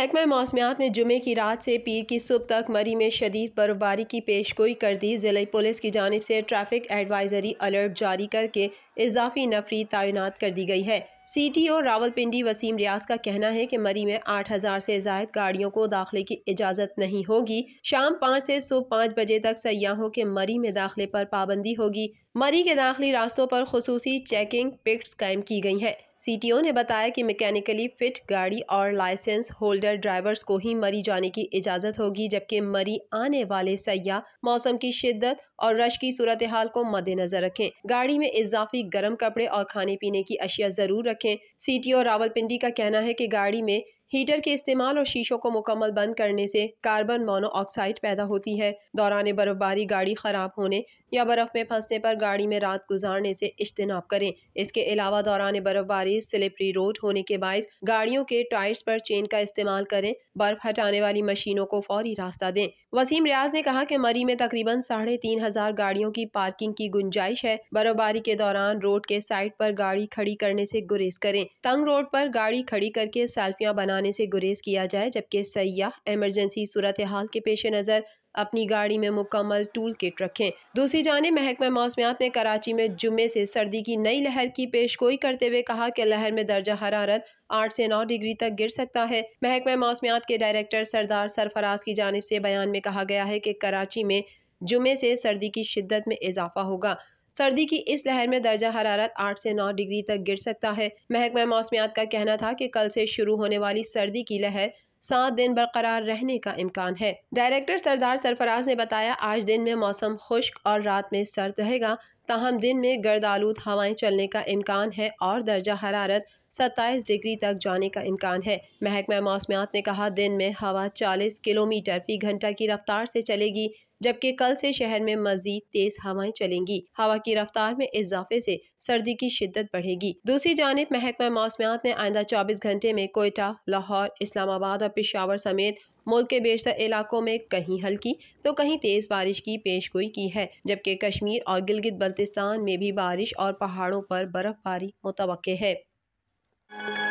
महकमा मौसमियात ने जुमे की रात से पीर की सुबह तक मरी में शदीद बर्फबारी की पेशगोई कर दी जिले पुलिस की जानब से ट्रैफिक एडवाइजरी अलर्ट जारी करके इजाफी नफरी तैनात कर दी गई है सीटीओ रावलपिंडी वसीम रियाज का कहना है कि मरी में 8000 से जायद गाड़ियों को दाखिले की इजाज़त नहीं होगी शाम पाँच से सुबह पाँच बजे तक सयाहों के मरी में दाखिले पर पाबंदी होगी मरी के दाखिली रास्तों पर खसूसी चेकिंग पिक्स कायम की गई है सीटीओ ने बताया कि मैकेनिकली फिट गाड़ी और लाइसेंस होल्डर ड्राइवर्स को ही मरी जाने की इजाज़त होगी जबकि मरी आने वाले सयाह मौसम की शिद्दत और रश की सूरत हाल को मद्देनजर रखें गाड़ी में इजाफी गर्म कपड़े और खाने पीने की अशिया ज़रूर रखें सीटी और रावलपिंडी का कहना है कि गाड़ी में हीटर के इस्तेमाल और शीशों को मुकम्मल बंद करने से कार्बन मोनोऑक्साइड पैदा होती है दौरान बर्फबारी गाड़ी ख़राब होने या बर्फ़ में फंसने पर गाड़ी में रात गुजारने से इज्तनाब करें इसके अलावा दौरान बर्फबारी स्लिपरी रोड होने के बायस गाड़ियों के टायर्स पर चेन का इस्तेमाल करें बर्फ हटाने वाली मशीनों को फौरी रास्ता दें वसीम रियाज ने कहा कि मरी में तकरीबन साढ़े तीन हजार गाड़ियों की पार्किंग की गुंजाइश है बर्फबारी के दौरान रोड के साइड पर गाड़ी खड़ी करने से गुरेज करें तंग रोड पर गाड़ी खड़ी करके सेल्फियां बनाने जाने से गुरेज किया जाए जबकि सयाह एमरजेंसी सूरत हाल के पेश नज़र अपनी गाड़ी में मुकम्मल टूल किट रखें दूसरी जानब महकमा मौसमियात ने कराची में जुमे से सर्दी की नई लहर की पेशगोई करते हुए कहा कि लहर में दर्जा हरारत आठ से नौ डिग्री तक गिर सकता है महकमा मौसमियात के डायरेक्टर सरदार सरफराज की जानब से बयान में कहा गया है कि कराची में जुमे से सर्दी की शिद्दत में इजाफा होगा सर्दी की इस लहर में दर्जा हरारत 8 से 9 डिग्री तक गिर सकता है महकमा मौसमियात का कहना था कि कल से शुरू होने वाली सर्दी की लहर सात दिन बरकरार रहने का इम्कान है डायरेक्टर सरदार सरफराज ने बताया आज दिन में मौसम खुश्क और रात में सर्द रहेगा ताहम दिन में गर्द आलूद हवाएं चलने का इम्कान है और दर्जा हरारत सत्ताईस डिग्री तक जाने का इम्कान है महकमा मौसमियात ने कहा दिन में हवा चालीस किलोमीटर फी घंटा की रफ्तार से चलेगी जबकि कल से शहर में मजीद तेज हवाएं चलेंगी हवा की रफ्तार में इजाफे से सर्दी की शिद्दत बढ़ेगी दूसरी जानब महकमा मौसमियात ने आइंदा 24 घंटे में कोयटा लाहौर इस्लामाबाद और पिशावर समेत मुल्क के बेशतर इलाकों में कहीं हल्की तो कहीं तेज बारिश की पेशगोई की है जबकि कश्मीर और गिलगित बल्तिस्तान में भी बारिश और पहाड़ों पर बर्फबारी मुतव है you